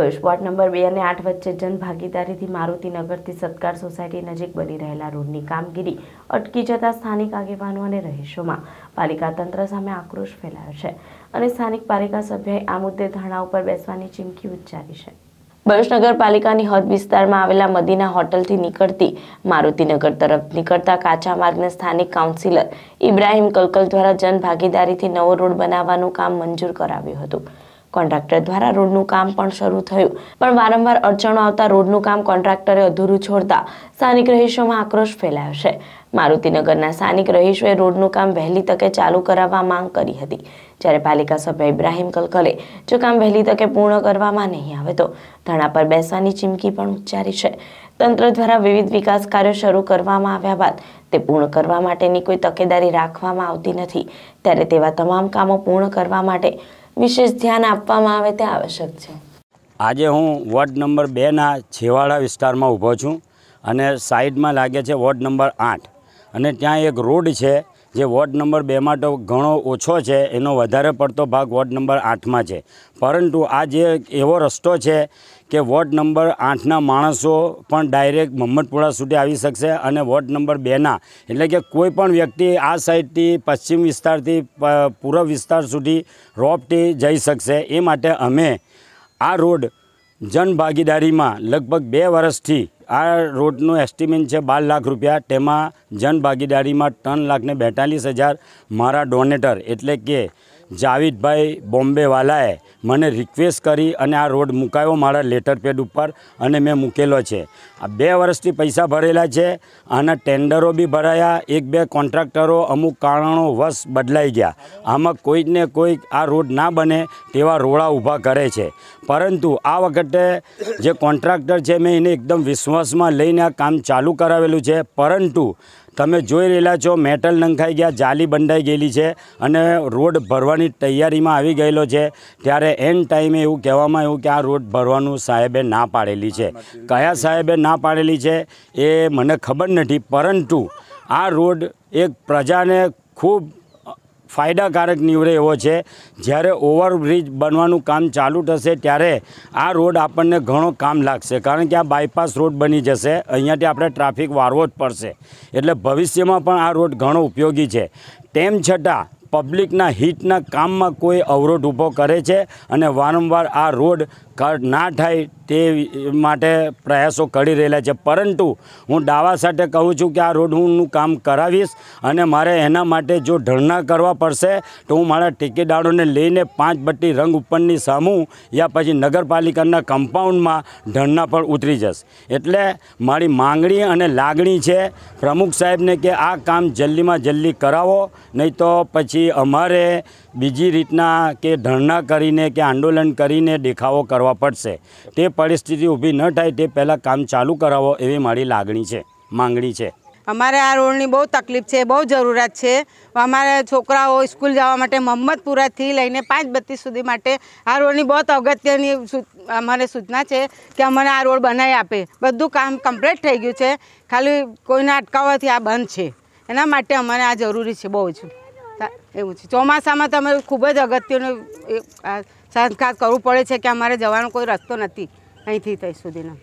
વર્ષ ward number બે અને આઠ વચ્ચે જનભાગીદારીથી મારુતિનગરથી સત્કાર સોસાયટી નજીક બની રહેલા રોડની કામગીરી અટકી જતા સ્થાનિક આગેવાનો અને રહીશોમાં પાલિકા તંત્ર સામે આક્રોશ ફેલાયો છે અને સ્થાનિક પાલિકા સભ્યએ આ મુદ્દે ધરણા ઉપર બેસવાની ચીમકી ઉચ્ચારી છે ભરૂચ નગરપાલિકાની હદ વિસ્તારમાં આવેલા મદીના હોટલથી નીકળતી મારુતિનગર તરફ નીકળતા કાચા માર્ગને સ્થાનિક કાઉન્સિલર ઇબ્રાહિમ કલકલ દ્વારા જનભાગીદારીથી નવો રોડ બનાવવાનું કામ મંજૂર કરાવ્યું હતું કોન્ટ્રાક્ટર દ્વારા રોડનું કામ પણ શરૂ થયું પણ વારંવાર અડચણો આવતા રોડનું કામ કોન્ટ્રાક્ટરે અધૂરું છોડતા સ્થાનિક રહીશોમાં આક્રોશ ફેલાયો છે મારુતિનગરના સ્થાનિક રહીશોએ રોડનું કામ વહેલી તકે ચાલુ કરાવવા માંગ કરી હતી જ્યારે પાલિકા સભ્ય ઇબ્રાહીમ કલકલે જો કામ વહેલી તકે પૂર્ણ કરવામાં નહીં આવે તો ધરણા પર બેસવાની ચીમકી પણ ઉચ્ચારી છે તંત્ર દ્વારા વિવિધ વિકાસ કાર્યો શરૂ કરવામાં આવ્યા બાદ તે પૂર્ણ કરવા માટેની કોઈ તકેદારી રાખવામાં આવતી નથી ત્યારે તેવા તમામ કામો પૂર્ણ કરવા માટે વિશેષ ધ્યાન આપવામાં આવે તે આવશ્યક છે આજે હું વોર્ડ નંબર બેના છેવાડા વિસ્તારમાં ઊભો છું અને સાઈડમાં લાગે છે વોર્ડ નંબર આઠ અને ત્યાં એક રોડ છે જે વોર્ડ નંબર બેમાં તો ઘણો ઓછો છે એનો વધારે પડતો ભાગ વોર્ડ નંબર આઠમાં છે પરંતુ આ જે એવો રસ્તો છે કે વોર્ડ નંબર આઠના માણસો પણ ડાયરેક્ટ મમ્મદપુરા સુધી આવી શકશે અને વોર્ડ નંબર બેના એટલે કે કોઈ પણ વ્યક્તિ આ સાઈડથી પશ્ચિમ વિસ્તારથી પૂર્વ વિસ્તાર સુધી રોપથી જઈ શકશે એ માટે અમે આ રોડ જનભાગીદારીમાં લગભગ બે વર્ષથી આ રોડનું એસ્ટિમેટ છે બાર લાખ રૂપિયા તેમાં જનભાગીદારીમાં ત્રણ લાખને બેતાલીસ હજાર મારા ડોનેટર એટલે કે જાવીદભાઈ બોમ્બેવાલાએ મને રિક્વેસ્ટ કરી અને આ રોડ મુકાયો મારા લેટર પેડ ઉપર અને મેં મૂકેલો છે આ બે વર્ષથી પૈસા ભરેલા છે આના ટેન્ડરો બી ભરાયા એક બે કોન્ટ્રાક્ટરો અમુક કારણો વશ બદલાઈ ગયા આમાં કોઈકને કોઈક આ રોડ ના બને તેવા રોડા ઊભા કરે છે પરંતુ આ વખતે જે કોન્ટ્રાક્ટર છે મેં એને એકદમ વિશ્વાસમાં લઈને આ કામ ચાલુ કરાવેલું છે પરંતુ તમે જોઈ રહેલા છો મેટલ નંખાઈ ગયા જાલી બંધાઈ ગયેલી છે અને રોડ ભરવાની તૈયારીમાં આવી ગયેલો છે ત્યારે એન ટાઈમે એવું કહેવામાં આવ્યું કે આ રોડ ભરવાનું સાહેબે ના પાડેલી છે કયા સાહેબે ના પાડેલી છે એ મને ખબર નથી પરંતુ આ રોડ એક પ્રજાને ખૂબ ફાયદાકારક નીવડે એવો છે જ્યારે ઓવરબ્રિજ બનવાનું કામ ચાલુ થશે ત્યારે આ રોડ આપણને ઘણો કામ લાગશે કારણ કે આ બાયપાસ રોડ બની જશે અહીંયાથી આપણે ટ્રાફિક વારવો જ પડશે એટલે ભવિષ્યમાં પણ આ રોડ ઘણો ઉપયોગી છે તેમ છતાં પબ્લિકના હિતના કામમાં કોઈ અવરોધ ઊભો કરે છે અને વારંવાર આ રોડ ના થાય તે માટે પ્રયાસો કરી રહેલા છે પરંતુ હું દાવા સાથે કહું છું કે આ રોડ હુંનું કામ કરાવીશ અને મારે એના માટે જો ઢળના કરવા પડશે તો હું મારા ટેકેદારોને લઈને પાંચ બટ્ટી રંગ ઉપરની સામું યા પછી નગરપાલિકાના કમ્પાઉન્ડમાં ધરણા પર ઉતરી જશ એટલે મારી માંગણી અને લાગણી છે પ્રમુખ સાહેબને કે આ કામ જલ્દીમાં જલ્દી કરાવો નહીં તો પછી પછી અમારે બીજી રીતના કે ધરણા કરીને કે આંદોલન કરીને દેખાવો કરવા પડશે તે પરિસ્થિતિ ઊભી ન થાય તે પહેલાં કામ ચાલુ કરાવો એવી મારી લાગણી છે માંગણી છે અમારે આ રોડની બહુ તકલીફ છે બહુ જરૂરિયાત છે અમારે છોકરાઓ સ્કૂલ જવા માટે મહમ્મદપુરાથી લઈને પાંચ બત્તી સુધી માટે આ રોડની બહુ અગત્યની અમારે સૂચના છે કે અમને આ રોડ બનાવી આપે બધું કામ કમ્પ્લીટ થઈ ગયું છે ખાલી કોઈને અટકાવવાથી આ બંધ છે એના માટે અમારે આ જરૂરી છે બહુ જ એવું છે ચોમાસામાં તમારે ખૂબ જ અગત્યનું સંસ્કાર કરવું પડે છે કે અમારે જવાનો કોઈ રસ્તો નથી અહીંથી ત્યાં સુધીનો